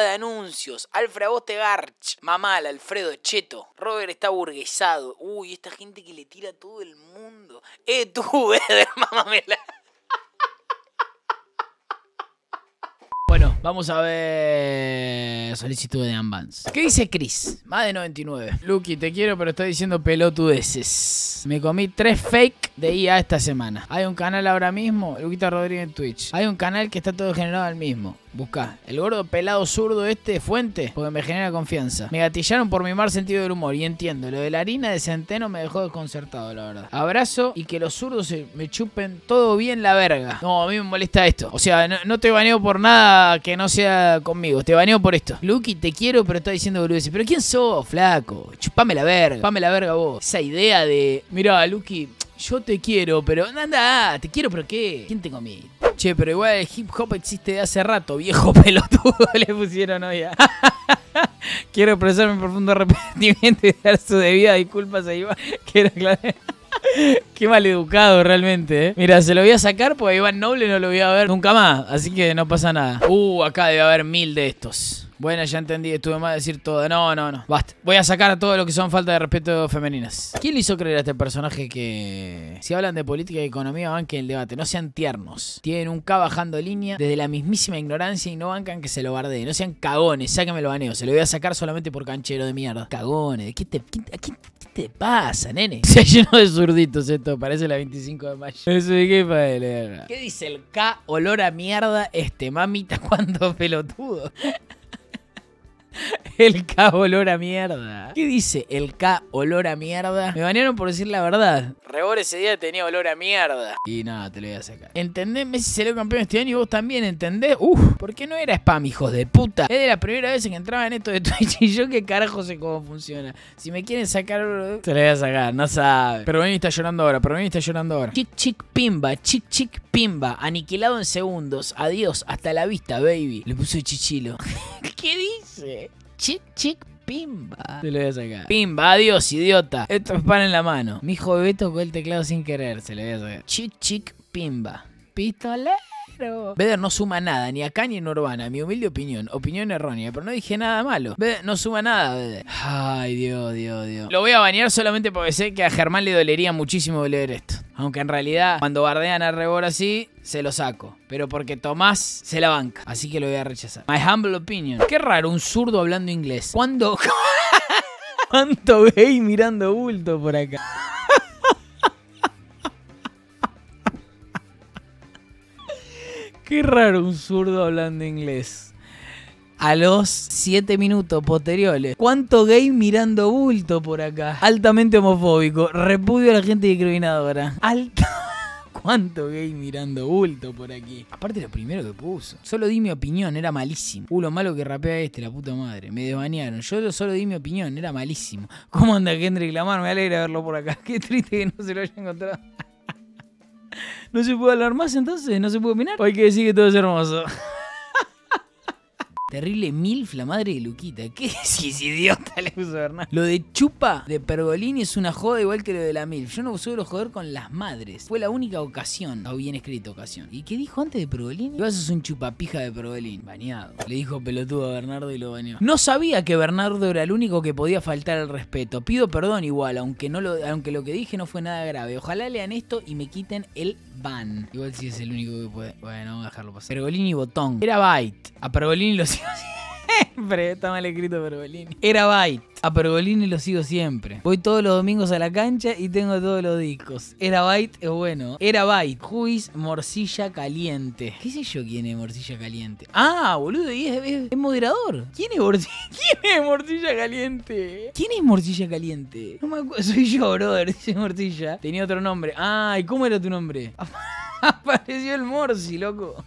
de anuncios. Alfred Bostegarch, Mamal, Alfredo Cheto. Robert está burguesado. Uy, esta gente que le tira a todo el mundo. Eh, tú, Beder, mamamela. Bueno, vamos a ver solicitud de Ambans. ¿Qué dice Chris? Más de 99. Lucky, te quiero, pero está diciendo pelotudeces. Me comí tres fake de IA esta semana. Hay un canal ahora mismo, Luquita Rodríguez en Twitch. Hay un canal que está todo generado al mismo. Busca El gordo pelado zurdo este fuente, porque me genera confianza. Me gatillaron por mi mal sentido del humor y entiendo. Lo de la harina de centeno me dejó desconcertado, la verdad. Abrazo y que los zurdos me chupen todo bien la verga. No, a mí me molesta esto. O sea, no, te baneo por nada que no sea conmigo. Te baneo por esto. Lucky, te quiero, pero está diciendo boludeces. Pero ¿quién sos, flaco? Chupame la verga. Chupame la verga vos. Esa idea de, mira, Lucky, yo te quiero, pero anda, te quiero, pero ¿qué? ¿Quién te mí? che, pero igual el hip hop existe de hace rato, viejo pelotudo, le pusieron hoy. Quiero expresar mi profundo arrepentimiento y dar su debida disculpas a Iván. Quiero aclarar. Qué maleducado realmente, ¿eh? Mira, se lo voy a sacar porque Iván Noble no lo voy a ver nunca más. Así que no pasa nada. Uh, acá debe haber mil de estos. Bueno, ya entendí, estuve a decir todo. No, no, no, basta. Voy a sacar todo lo que son falta de respeto femeninas. ¿Quién le hizo creer a este personaje que si hablan de política y economía banquen el debate? No sean tiernos. Tienen un K bajando línea desde la mismísima ignorancia y no bancan que se lo bardee. No sean cagones, sáquenme lo baneo. Se lo voy a sacar solamente por canchero de mierda. Cagones, ¿qué te, qué, te pasa, nene? Se llenó de zurditos esto, parece la 25 de mayo. Eso ¿Qué dice el K olor a mierda este mamita cuando pelotudo? El K olor a mierda. ¿Qué dice el K olor a mierda? Me banearon por decir la verdad. Rebor ese día tenía olor a mierda. Y nada, te lo voy a sacar. ¿Entendés? Messi salió campeón este año y vos también, ¿entendés? Uf, ¿por qué no era spam, hijos de puta? Es de la primera vez que entraba en esto de Twitch y yo qué carajo sé cómo funciona. Si me quieren sacar, te lo voy a sacar, no sabe. Pero me está llorando ahora, pero ven está llorando ahora. Chic, chic, pimba, chic, chic, pimba. Aniquilado en segundos. Adiós, hasta la vista, baby. Le puso chichilo. ¿Qué dice? Chick Chic, Pimba. Se lo voy a sacar. Pimba, adiós, idiota. Esto es pan en la mano. Mi hijo bebé tocó el teclado sin querer. Se lo voy a sacar. Chic, chic, pimba. Pistolero. Beder no suma nada, ni acá ni en Urbana, mi humilde opinión, opinión errónea, pero no dije nada malo. Beder no suma nada, Beder. Ay, Dios, Dios, Dios. Lo voy a bañar solamente porque sé que a Germán le dolería muchísimo leer esto. Aunque en realidad, cuando bardean a Rebor así, se lo saco. Pero porque Tomás se la banca. Así que lo voy a rechazar. My humble opinion. Qué raro, un zurdo hablando inglés. ¿Cuándo? ¿Cuánto gay mirando bulto por acá? Qué raro un zurdo hablando inglés. A los 7 minutos posteriores. ¿Cuánto gay mirando bulto por acá? Altamente homofóbico. Repudio a la gente discriminadora. Altamente. ¿Cuánto gay mirando bulto por aquí? Aparte lo primero que puso. Solo di mi opinión, era malísimo. Uh, lo malo que rapea este, la puta madre. Me desbanearon. Yo solo di mi opinión, era malísimo. ¿Cómo anda Kendrick Lamar? Me alegra verlo por acá. Qué triste que no se lo haya encontrado. ¿No se puede hablar más entonces? ¿No se puede opinar? hay que decir que todo es hermoso? Terrible MILF, la madre de Luquita. ¿Qué si es idiota le puso Bernardo. Lo de chupa de Pergolini es una joda igual que lo de la MILF. Yo no suelo joder con las madres. Fue la única ocasión, o bien escrito ocasión. ¿Y qué dijo antes de Pergolini? Vos sos un chupapija de Pergolini. Bañado. Le dijo pelotudo a Bernardo y lo bañó. No sabía que Bernardo era el único que podía faltar el respeto. Pido perdón igual, aunque, no lo, aunque lo que dije no fue nada grave. Ojalá lean esto y me quiten el ban. Igual si es el único que puede. Bueno, vamos a dejarlo pasar. Pergolini botón. Era Byte. A Pergolini lo siempre. Está mal escrito Pergolini. Era Byte. A Pergolini lo sigo siempre. Voy todos los domingos a la cancha y tengo todos los discos. Era Byte es bueno. Era Byte. is Morcilla Caliente. ¿Qué sé yo quién es Morcilla Caliente? Ah, boludo, y es, moderador. ¿Quién es, Morcilla? ¿Quién es Morcilla Caliente? ¿Quién es Morcilla Caliente? No me acuerdo. Soy yo, brother, dice Morcilla. Tenía otro nombre. Ay, ah, ¿cómo era tu nombre? Apareció el Morsi, loco.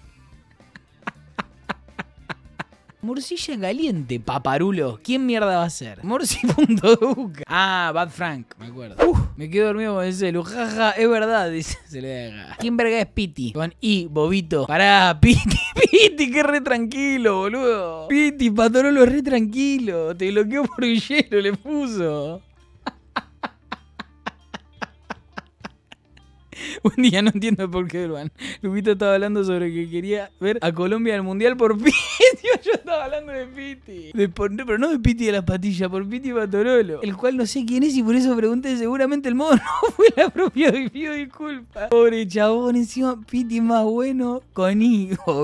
Morcilla caliente, paparulo. ¿Quién mierda va a ser? Morci.duca. Ah, Bad Frank, me acuerdo. me quedo dormido con ese celu. es verdad, dice. Se le deja. ¿Quién verga es Piti? Juan I, Bobito. Pará, Piti, Piti, que re tranquilo, boludo. Piti, Patorolo, re tranquilo. Te bloqueó por hielo, le puso. Buen día, no entiendo por qué, hermano. Lupito estaba hablando sobre que quería ver a Colombia al Mundial por Piti. Yo estaba hablando de Piti. pero no de Piti de las patillas, por Piti Patorolo El cual no sé quién es y por eso pregunté. Seguramente el modo no fue la propia. Pido disculpas. Pobre chabón, encima Piti más bueno con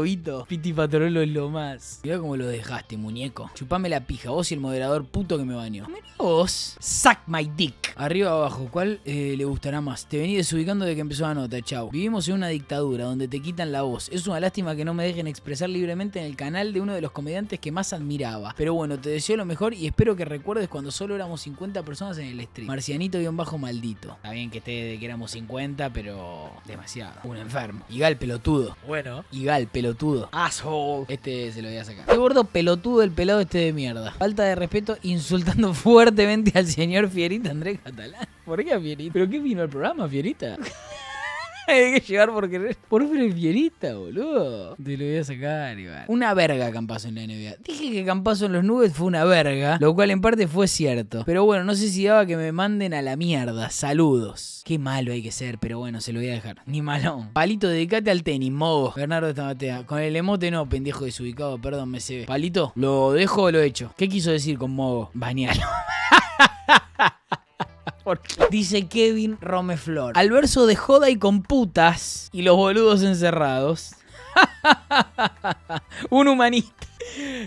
Vito. Piti Patorolo es lo más. Mira cómo lo dejaste, muñeco. Chupame la pija, vos y el moderador puto que me baño Mira vos. Suck my dick. Arriba abajo, ¿cuál eh, le gustará más? Te venís desubicando de que empezó anota, chau. Vivimos en una dictadura donde te quitan la voz. Es una lástima que no me dejen expresar libremente en el canal de uno de los comediantes que más admiraba. Pero bueno, te deseo lo mejor y espero que recuerdes cuando solo éramos 50 personas en el stream. Marcianito-maldito. bajo Está bien que esté de que éramos 50, pero demasiado. Un enfermo. Igal pelotudo. Bueno. Igal pelotudo. Asshole. Este se lo voy a sacar. Qué gordo pelotudo el pelado este de mierda. Falta de respeto insultando fuertemente al señor Fierita Andrés Catalán. ¿Por qué a Fierita? ¿Pero qué vino al programa, Fierita? hay que llegar por querer. Por el boludo. Te lo voy a sacar, Iván. Una verga Campazo en la NBA. Dije que Campazo en los nubes fue una verga, lo cual en parte fue cierto. Pero bueno, no sé si daba que me manden a la mierda. Saludos. Qué malo hay que ser, pero bueno, se lo voy a dejar. Ni malón. Palito, dedicate al tenis, mogo. Bernardo matea Con el emote no, pendejo desubicado, perdón, me se ve. Palito, lo dejo o lo hecho. ¿Qué quiso decir con mogo? Bañalo. Dice Kevin Romeflor. Al verso de joda y con putas y los boludos encerrados. Un humanista.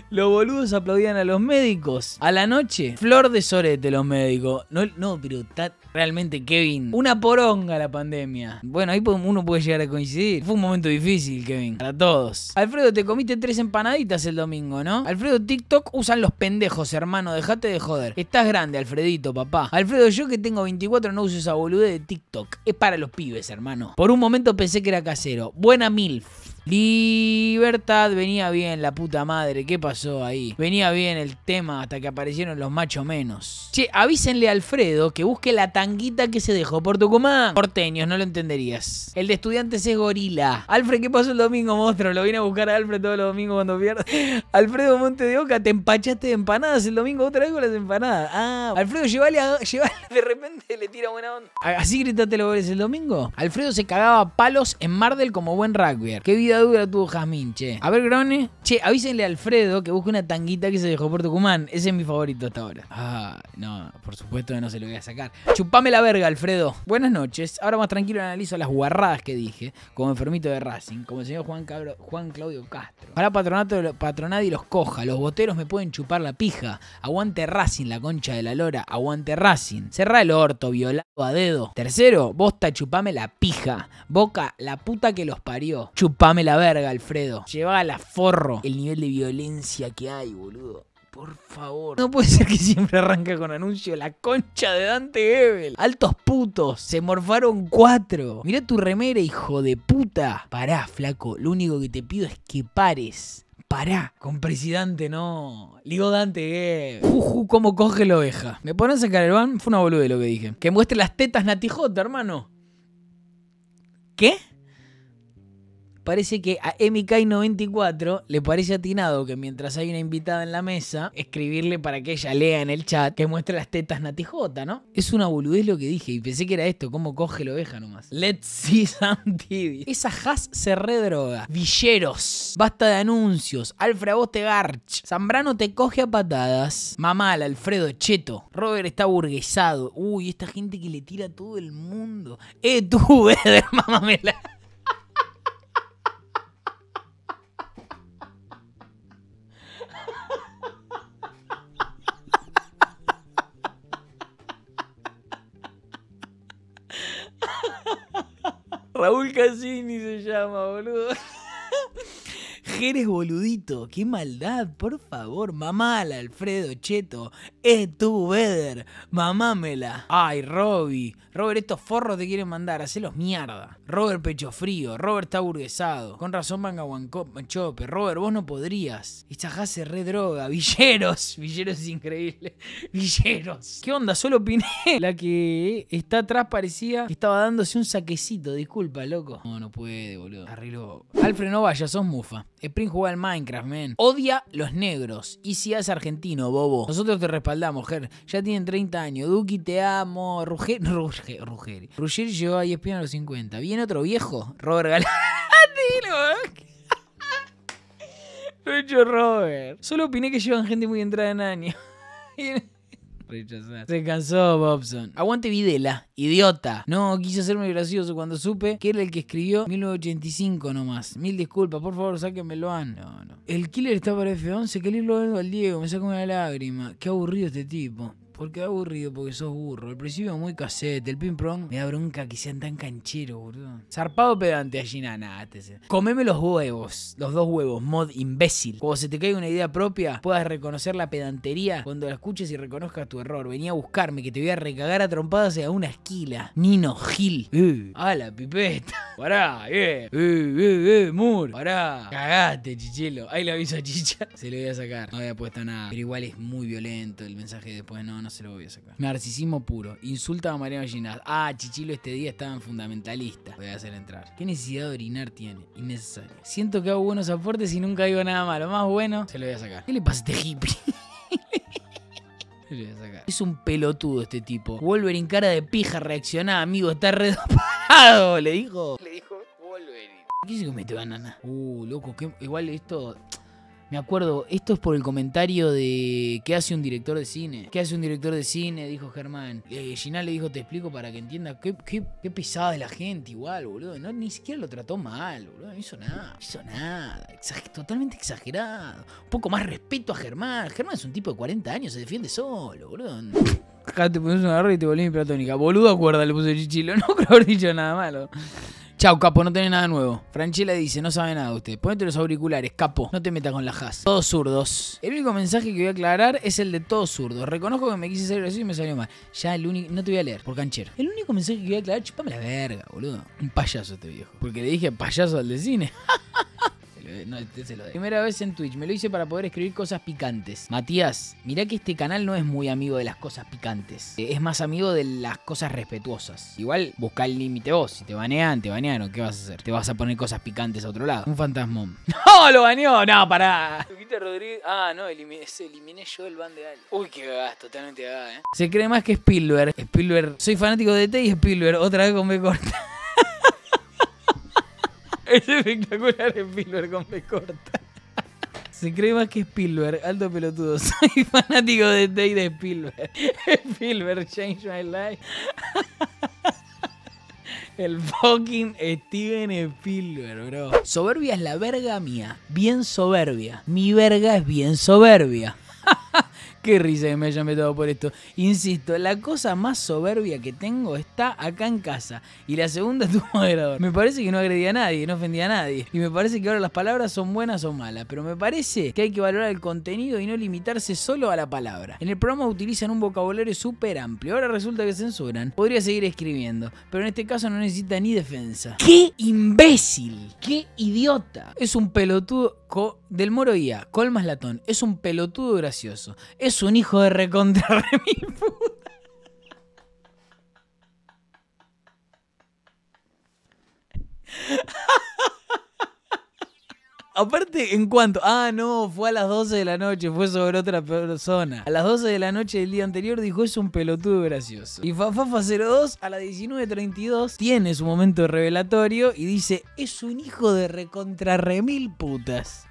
Los boludos aplaudían a los médicos. A la noche, flor de sorete los médicos. No, no pero está realmente, Kevin, una poronga la pandemia. Bueno, ahí uno puede llegar a coincidir. Fue un momento difícil, Kevin, para todos. Alfredo, te comiste tres empanaditas el domingo, ¿no? Alfredo, TikTok usan los pendejos, hermano, dejate de joder. Estás grande, Alfredito, papá. Alfredo, yo que tengo 24 no uso esa boludez de TikTok. Es para los pibes, hermano. Por un momento pensé que era casero. Buena MILF. Libertad, venía bien la puta madre, ¿qué pasó ahí? Venía bien el tema hasta que aparecieron los machos menos. Che, avísenle a Alfredo que busque la tanguita que se dejó por Tucumán. Porteños, no lo entenderías. El de estudiantes es gorila. Alfred, ¿qué pasó el domingo, monstruo? Lo vine a buscar a Alfred todos los domingos cuando pierde. Alfredo Monte de Oca, te empachaste de empanadas el domingo otra vez con las empanadas. Ah, Alfredo, llévale a... de repente le tira buena onda. ¿Así gritaste lo el domingo? Alfredo se cagaba palos en Mardel como buen rugby. ¿Qué vida dura tuvo Jazmín, che. A ver, Grone. Che, avísenle a Alfredo que busque una tanguita que se dejó por Tucumán. Ese es mi favorito hasta ahora. Ah, no, por supuesto que no se lo voy a sacar. Chupame la verga, Alfredo. Buenas noches. Ahora más tranquilo analizo las guarradas que dije, como enfermito de Racing, como el señor Juan, Juan Claudio Castro. Para patronato, patronad y los coja. Los boteros me pueden chupar la pija. Aguante Racing, la concha de la lora. Aguante Racing. Cerra el orto, violado a dedo. Tercero, bosta, chupame la pija. Boca, la puta que los parió. Chupame la la verga, Alfredo. Lleva a la forro el nivel de violencia que hay, boludo. Por favor. No puede ser que siempre arranque con anuncio la concha de Dante Ebel. Altos putos, se morfaron cuatro. mira tu remera, hijo de puta. Pará, flaco. Lo único que te pido es que pares. Pará, con presidente no. Ligo Dante, Evel. Juju, cómo coge la oveja. ¿Me pones a sacar el van? Fue una boluda lo que dije. Que muestre las tetas Natijota, hermano. ¿Qué? parece que a MK94 le parece atinado que mientras hay una invitada en la mesa, escribirle para que ella lea en el chat que muestre las tetas natijota, ¿no? Es una boludez lo que dije y pensé que era esto, cómo coge la oveja nomás. Let's see some TV. Esa has se droga. Villeros, basta de anuncios. Alfredo, vos te garch. Zambrano te coge a patadas. Mamal, Alfredo Cheto. Robert está burguesado. Uy, esta gente que le tira a todo el mundo. Eh, tú, me mamamela. Raúl Cassini se llama, boludo eres boludito, qué maldad, por favor. Mamala, Alfredo Cheto. Es tu beder, mamámela. Ay, Robby. Robert, estos forros te quieren mandar, hacelos mierda. Robert Pecho Frío, Robert está burguesado. Con razón manga chope. Robert, vos no podrías. Esta jase re droga. Villeros, Villeros es increíble. Villeros. ¿Qué onda? Solo opiné. La que está atrás parecía que estaba dándose un saquecito. Disculpa, loco. No, no puede, boludo. Arreglo. Alfred, no vaya, sos mufa. Spring jugó al Minecraft, men. Odia los negros. Y si es argentino, bobo. Nosotros te respaldamos, Ger. Ya tienen 30 años. Duki, te amo. Ruger, Ruger, Ruger. Ruger llegó a ESPN a los 50. Viene otro viejo. Robert Galán. Lo he hecho Robert. Solo opiné que llevan gente muy entrada en año. Se cansó Bobson. Aguante Videla, idiota. No, quiso hacerme gracioso cuando supe que era el que escribió 1985 nomás. Mil disculpas, por favor, sáquenmelo a... No, no. El killer está para F11, que leerlo al Diego, me saca una lágrima. Qué aburrido este tipo. Porque aburrido, porque sos burro. Al principio muy casete, el prong. Me da bronca que sean tan canchero. boludo. Zarpado pedante allí, nada, Comeme los huevos, los dos huevos, mod imbécil. Cuando se te caiga una idea propia, puedas reconocer la pedantería cuando la escuches y reconozcas tu error. Venía a buscarme, que te voy a recagar a trompadas a una esquila. Nino Gil. Uh, a la pipeta. Pará, eh. Eh, uh, eh, uh, eh mur. Pará. Cagaste, chichelo. Ahí la aviso a Chicha. Se lo voy a sacar. No había puesto nada. Pero igual es muy violento el mensaje después, no, no se lo voy a sacar. Narcisismo puro. Insulta a Mariano Ginás. Ah, Chichilo este día estaba en fundamentalista. Voy a hacer entrar. ¿Qué necesidad de orinar tiene? Innecesario. Siento que hago buenos aportes y nunca digo nada malo. Más bueno, se lo voy a sacar. ¿Qué le pasa a este hippie? lo voy a sacar. Es un pelotudo este tipo. Wolverine cara de pija, reaccioná, amigo, está redopado, le dijo. Le dijo Wolverine. ¿Qué me te este banana? Uh, loco, igual esto me acuerdo, esto es por el comentario de ¿qué hace un director de cine? ¿Qué hace un director de cine? Dijo Germán. y eh, Ginal le dijo, te explico para que entienda qué, qué, de la gente igual, boludo. ni siquiera lo trató mal, boludo. No hizo nada, hizo nada. totalmente exagerado. Un poco más respeto a Germán. Germán es un tipo de 40 años, se defiende solo, boludo. Acá te pones una garra y te volvés platónica. Boludo acuerda, le puse chichilo. No creo haber dicho nada malo. Chau, capo, no tenés nada nuevo. Franchella dice, no sabe nada usted. Ponete los auriculares, capo, no te metas con la has. Todos zurdos. El único mensaje que voy a aclarar es el de todos zurdos. Reconozco que me quise salir así y me salió mal. Ya el único... No te voy a leer, por canchero. El único mensaje que voy a aclarar, chupame la verga, boludo. Un payaso este viejo. Porque le dije payaso al de cine. Eh, no, este se lo Primera vez en Twitch, me lo hice para poder escribir cosas picantes. Matías, mirá que este canal no es muy amigo de las cosas picantes. Eh, es más amigo de las cosas respetuosas. Igual busca el límite vos. Si te banean, te banearon. ¿Qué vas a hacer? Te vas a poner cosas picantes a otro lado. Un fantasmón. ¡No! ¡Lo baneó! ¡No, pará! Luquita Rodríguez. Ah, no, eliminé, eliminé yo el ban de Ale. Uy, qué gasto, totalmente gas, eh. Se cree más que Spielberg. Spielberg. Soy fanático de T y Spielberg. Otra vez con B corta. Es espectacular Spielberg con me corta. Se cree más que Spielberg, alto pelotudo. Soy fanático de Day de Spielberg. Spielberg changed my life. El fucking Steven Spielberg, bro. Soberbia es la verga mía. Bien soberbia. Mi verga es bien soberbia. Qué risa que me hayan metido por esto. Insisto, la cosa más soberbia que tengo está acá en casa. Y la segunda es tu moderador. Me parece que no agredía a nadie, no ofendía a nadie. Y me parece que ahora las palabras son buenas o malas. Pero me parece que hay que valorar el contenido y no limitarse solo a la palabra. En el programa utilizan un vocabulario súper amplio. Ahora resulta que censuran. Podría seguir escribiendo. Pero en este caso no necesita ni defensa. ¡Qué imbécil! ¡Qué idiota! Es un pelotudo... del Moro Ia, Colmas Latón. Es un pelotudo gracioso. Es es un hijo de recontra mil Aparte, en cuanto. Ah, no, fue a las 12 de la noche, fue sobre otra persona. A las 12 de la noche del día anterior dijo: Es un pelotudo gracioso. Y Fafafa02 a las 19.32 tiene su momento revelatorio y dice: Es un hijo de recontra remil putas.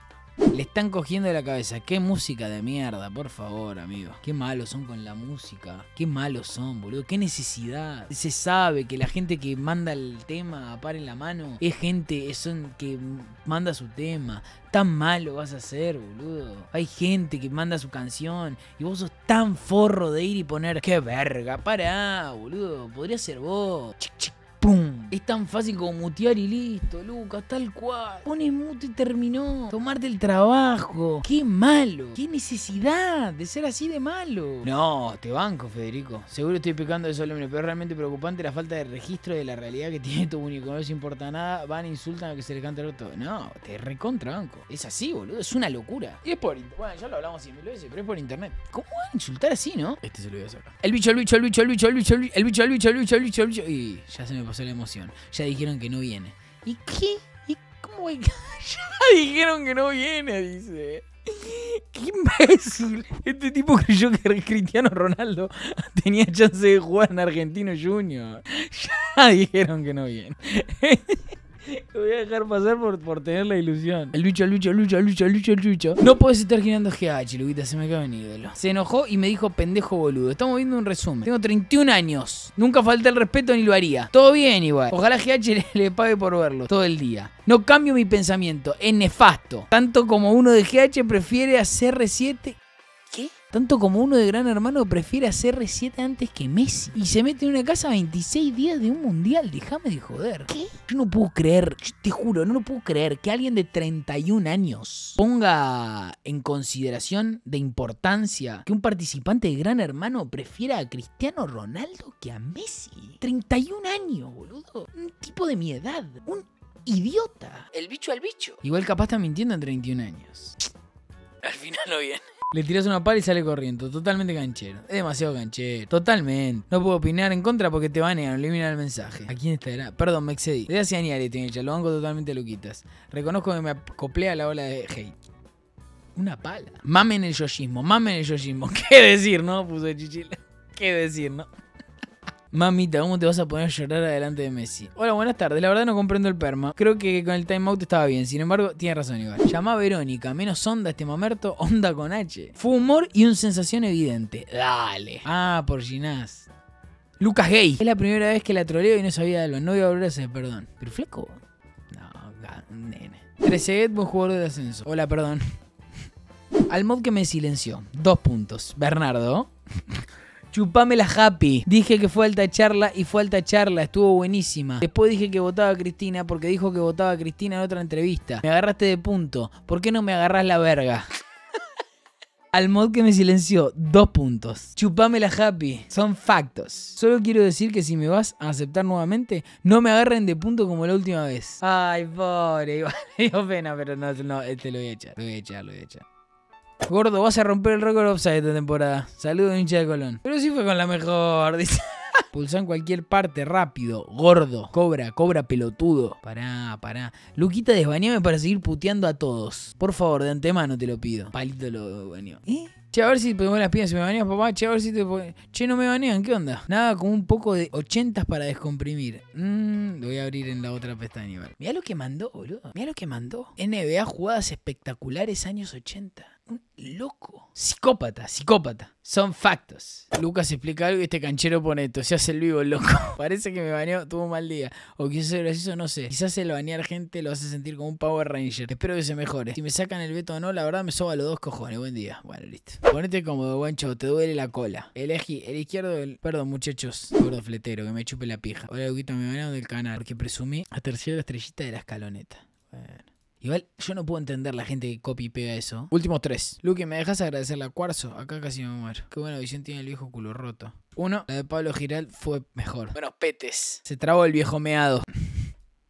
Le están cogiendo la cabeza. Qué música de mierda, por favor, amigo. Qué malos son con la música. Qué malos son, boludo. Qué necesidad. Se sabe que la gente que manda el tema a par en la mano es gente que manda su tema. Tan malo vas a ser, boludo. Hay gente que manda su canción y vos sos tan forro de ir y poner qué verga. Pará, boludo. Podría ser vos. Chic, chic. Es tan fácil como mutear y listo, Lucas, tal cual. Pones mute y terminó. Tomarte el trabajo. ¡Qué malo! ¡Qué necesidad de ser así de malo! No, te banco, Federico. Seguro estoy pecando de solemne, pero es realmente preocupante la falta de registro de la realidad que tiene tu único. No les importa nada, van e insultan a que se le canta el otro. No, te recontra banco. Es así, boludo. Es una locura. Y es por internet. Bueno, ya lo hablamos cien mil veces, pero es por internet. ¿Cómo van a insultar así, no? Este se lo voy a sacar. El bicho, el bicho, el bicho, el bicho, el bicho, el bicho, el bicho, el bicho, el bicho, el bicho. Y ya se me pasó la emoción. Ya dijeron que no viene. ¿Y qué? ¿Y cómo? ya dijeron que no viene, dice. ¡Qué imbécil! Este tipo creyó que Cristiano Ronaldo tenía chance de jugar en Argentino Junior. Ya dijeron que no viene. Lo voy a dejar pasar por, tener la ilusión. el Lucha, lucha, lucha, lucha, lucha, lucha. No puedes estar girando GH, ah, Luguita, se me cae un ídolo. Se enojó y me dijo, pendejo boludo. Estamos viendo un resumen. Tengo 31 años. Nunca falté el respeto ni lo haría. Todo bien igual. Ojalá GH le, le pague por verlo todo el día. No cambio mi pensamiento. Es nefasto. Tanto como uno de GH prefiere hacer R7 tanto como uno de Gran Hermano prefiere a CR7 antes que Messi. Y se mete en una casa 26 días de un mundial. Déjame de joder. ¿Qué? Yo no puedo creer, te juro, no lo puedo creer que alguien de 31 años ponga en consideración de importancia que un participante de Gran Hermano prefiera a Cristiano Ronaldo que a Messi. 31 años, boludo. Un tipo de mi edad. Un idiota. El bicho al bicho. Igual capaz está mintiendo en 31 años. Al final no viene. Le tiras una pala y sale corriendo. Totalmente canchero. Es demasiado canchero. Totalmente. No puedo opinar en contra porque te banean, eliminar el mensaje. ¿A quién estará? Perdón, me excedí. De hace años tiene lo banco totalmente luquitas. Reconozco que me acoplea la ola de hate. Una pala. Mamen el yoshismo, mamen el yoshismo. ¿Qué decir, no? Puso chichila. ¿Qué decir, no? Mamita, ¿cómo te vas a poner a llorar adelante de Messi? Hola, buenas tardes. La verdad no comprendo el perma. Creo que con el timeout estaba bien. Sin embargo, tiene razón igual. Llamá a Verónica. Menos onda este mamerto. Onda con H. Fue humor y una sensación evidente. Dale. Ah, por Ginás. Lucas Gay. Es la primera vez que la troleo y no sabía de los No voy a volver a perdón. Pero flaco. No, nene. Treceguet, buen jugador de ascenso. Hola, perdón. Al mod que me silenció. Dos puntos. Bernardo. Chupame la happy. Dije que fue alta charla y fue alta charla. Estuvo buenísima. Después dije que votaba a Cristina porque dijo que votaba a Cristina en otra entrevista. Me agarraste de punto. ¿Por qué no me agarras la verga? al mod que me silenció, dos puntos. Chupame la happy. Son factos. Solo quiero decir que si me vas a aceptar nuevamente, no me agarren de punto como la última vez. Ay, pobre. Igual pena, pero no, no, este lo voy a echar. Lo voy a echar, lo voy a echar. Gordo, vas a romper el récord offside esta temporada. Saludos, hincha de Colón. Pero sí fue con la mejor, dice. en cualquier parte, rápido, gordo. Cobra, cobra pelotudo. Pará, pará. Luquita, desbaneame para seguir puteando a todos. Por favor, de antemano te lo pido. Palito lo bañó. ¿Eh? Che, a ver si pongo las piñas, si me baneas, papá. Che, a ver si te Che, no me banean, ¿qué onda? Nada, con un poco de ochentas para descomprimir. Mmm, lo voy a abrir en la otra pestaña. Mirá lo que mandó, boludo. Mirá lo que mandó. NBA jugadas espectaculares años 80 un loco. Psicópata, psicópata. Son factos. Lucas explica algo y este canchero pone esto. Se hace el vivo loco. Parece que me bañó, tuvo un mal día. O quizás ser gracioso, no sé. Quizás el bañar gente lo hace sentir como un Power Ranger. Espero que se mejore. Si me sacan el veto o no, la verdad me soba los dos cojones. Buen día. Bueno, listo. Ponete cómodo, guancho. Te duele la cola. Elegí el izquierdo del... Perdón, muchachos. Gordo fletero, que me chupe la pija. Hola, Luquito, me bañaron del canal. Porque presumí a tercera estrellita de la escaloneta. Bueno. Igual yo no puedo entender la gente que copia y pega eso. Últimos tres. Luke, ¿me dejas agradecer la cuarzo? Acá casi me muero. Qué buena visión tiene el viejo culo roto. Uno, la de Pablo Giral fue mejor. Bueno, petes. Se trabó el viejo meado.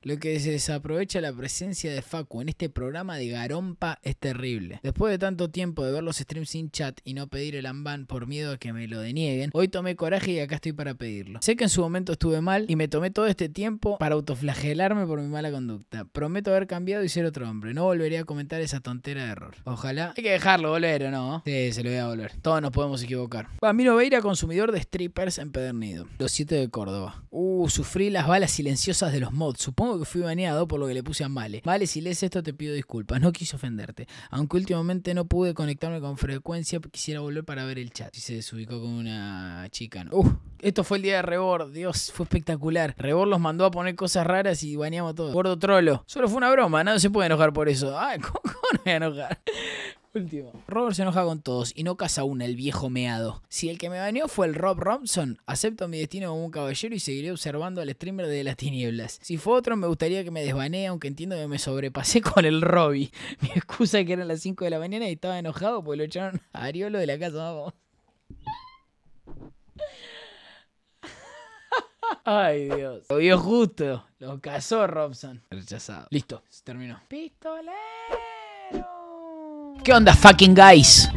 Lo que se desaprovecha la presencia de Facu en este programa de Garompa es terrible. Después de tanto tiempo de ver los streams sin chat y no pedir el amban por miedo a que me lo denieguen, hoy tomé coraje y acá estoy para pedirlo. Sé que en su momento estuve mal y me tomé todo este tiempo para autoflagelarme por mi mala conducta. Prometo haber cambiado y ser otro hombre. No volveré a comentar esa tontera de error. Ojalá. Hay que dejarlo volver o no. Sí, se lo voy a volver. Todos nos podemos equivocar. Bambino Veira, consumidor de strippers empedernido. Los 7 de Córdoba. Uh, sufrí las balas silenciosas de los mods. Supongo que fui baneado por lo que le puse a Male. Vale, si lees esto te pido disculpas, no quise ofenderte. Aunque últimamente no pude conectarme con frecuencia, quisiera volver para ver el chat. Y se desubicó con una chica. ¿no? esto fue el día de Rebor, Dios, fue espectacular. Rebor los mandó a poner cosas raras y baneamos todo. Gordo trolo. Solo fue una broma, no se puede enojar por eso. Ay, ¿cómo, cómo no voy a enojar? Último. Robert se enoja con todos y no casa una, el viejo meado. Si el que me baneó fue el Rob Robson, acepto mi destino como un caballero y seguiré observando al streamer de las tinieblas. Si fue otro, me gustaría que me desbanee, aunque entiendo que me sobrepasé con el Robby Mi excusa es que eran las 5 de la mañana y estaba enojado porque lo echaron a Ariolo de la casa, vamos. Ay, Dios. Lo vio justo. Lo cazó Robson. Rechazado. Listo, se terminó. Pistolero. ¿Qué onda, fucking guys?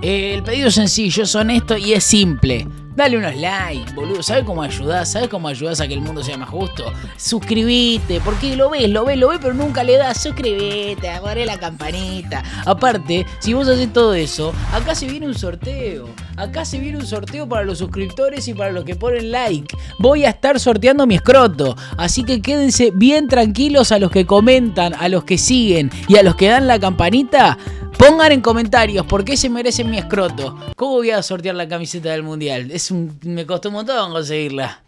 El pedido es sencillo, es honesto y es simple. Dale unos likes, boludo. ¿Sabes cómo ayudás? ¿Sabes cómo ayudas a que el mundo sea más justo? Suscribite, porque lo ves, lo ves, lo ves, pero nunca le das. Suscribite, agarré la campanita. Aparte, si vos haces todo eso, acá se viene un sorteo. Acá se viene un sorteo para los suscriptores y para los que ponen like. Voy a estar sorteando mi escroto. Así que quédense bien tranquilos a los que comentan, a los que siguen y a los que dan la campanita. Pongan en comentarios por qué se merecen mi escroto. ¿Cómo voy a sortear la camiseta del mundial? Es un, me costó un montón conseguirla.